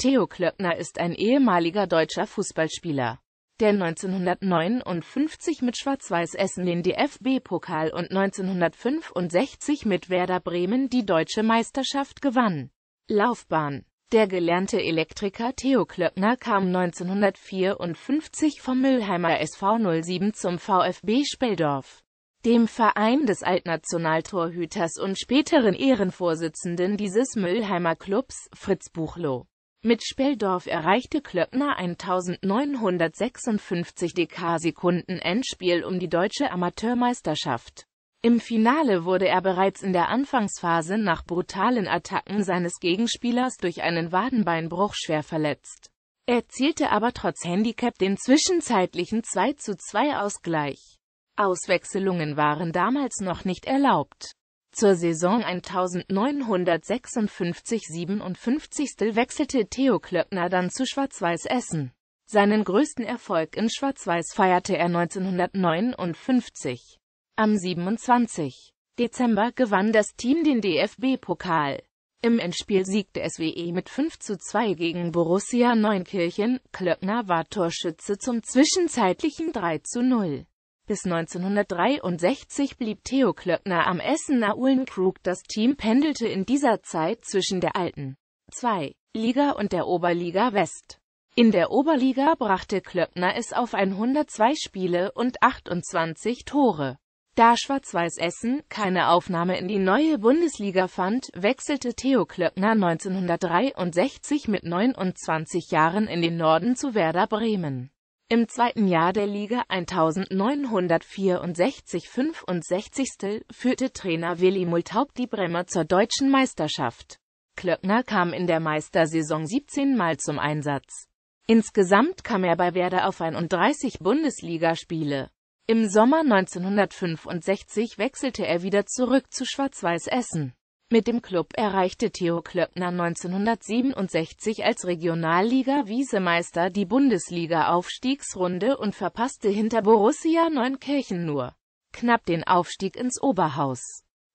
Theo Klöckner ist ein ehemaliger deutscher Fußballspieler, der 1959 mit Schwarz-Weiß Essen den DFB-Pokal und 1965 mit Werder Bremen die deutsche Meisterschaft gewann. Laufbahn der gelernte Elektriker Theo Klöckner kam 1954 vom Mülheimer SV 07 zum VfB Speldorf, dem Verein des Altnationaltorhüters und späteren Ehrenvorsitzenden dieses Mülheimer Clubs, Fritz Buchloh. Mit Speldorf erreichte Klöckner 1956 Dk-Sekunden Endspiel um die deutsche Amateurmeisterschaft. Im Finale wurde er bereits in der Anfangsphase nach brutalen Attacken seines Gegenspielers durch einen Wadenbeinbruch schwer verletzt. Er zielte aber trotz Handicap den zwischenzeitlichen 2 zu 2 Ausgleich. Auswechselungen waren damals noch nicht erlaubt. Zur Saison 1956-57 wechselte Theo Klöckner dann zu Schwarz-Weiß Essen. Seinen größten Erfolg in Schwarz-Weiß feierte er 1959. Am 27. Dezember gewann das Team den DFB-Pokal. Im Endspiel siegte SWE mit 5 zu 2 gegen Borussia Neunkirchen, Klöckner war Torschütze zum zwischenzeitlichen 3 zu 0. Bis 1963 blieb Theo Klöckner am Essener Uhlenkrug. Das Team pendelte in dieser Zeit zwischen der alten 2. Liga und der Oberliga West. In der Oberliga brachte Klöckner es auf 102 Spiele und 28 Tore. Da Schwarz-Weiß Essen keine Aufnahme in die neue Bundesliga fand, wechselte Theo Klöckner 1963 mit 29 Jahren in den Norden zu Werder Bremen im zweiten Jahr der Liga 1964-65. führte Trainer Willi Multaub die Bremer zur deutschen Meisterschaft. Klöckner kam in der Meistersaison 17 Mal zum Einsatz. Insgesamt kam er bei Werder auf 31 Bundesligaspiele. Im Sommer 1965 wechselte er wieder zurück zu Schwarz-Weiß Essen. Mit dem Klub erreichte Theo Klöckner 1967 als Regionalliga-Wiesemeister die Bundesliga-Aufstiegsrunde und verpasste hinter Borussia Neunkirchen nur knapp den Aufstieg ins Oberhaus.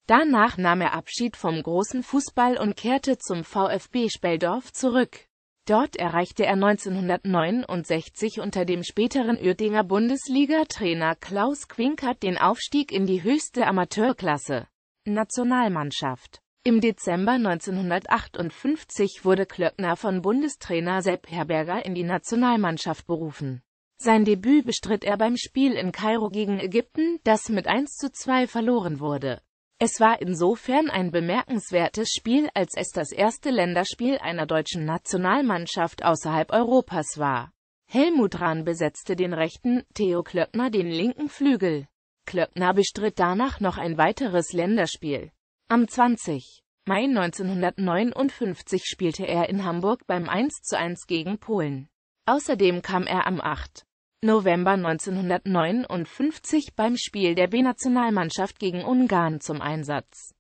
Danach nahm er Abschied vom großen Fußball und kehrte zum VfB Speldorf zurück. Dort erreichte er 1969 unter dem späteren Uerdinger Bundesliga-Trainer Klaus Quinkert den Aufstieg in die höchste Amateurklasse Nationalmannschaft. Im Dezember 1958 wurde Klöckner von Bundestrainer Sepp Herberger in die Nationalmannschaft berufen. Sein Debüt bestritt er beim Spiel in Kairo gegen Ägypten, das mit 1 zu 2 verloren wurde. Es war insofern ein bemerkenswertes Spiel, als es das erste Länderspiel einer deutschen Nationalmannschaft außerhalb Europas war. Helmut Rahn besetzte den rechten, Theo Klöckner den linken Flügel. Klöckner bestritt danach noch ein weiteres Länderspiel. Am 20. Mai 1959 spielte er in Hamburg beim 1 zu 1 gegen Polen. Außerdem kam er am 8. November 1959 beim Spiel der B-Nationalmannschaft gegen Ungarn zum Einsatz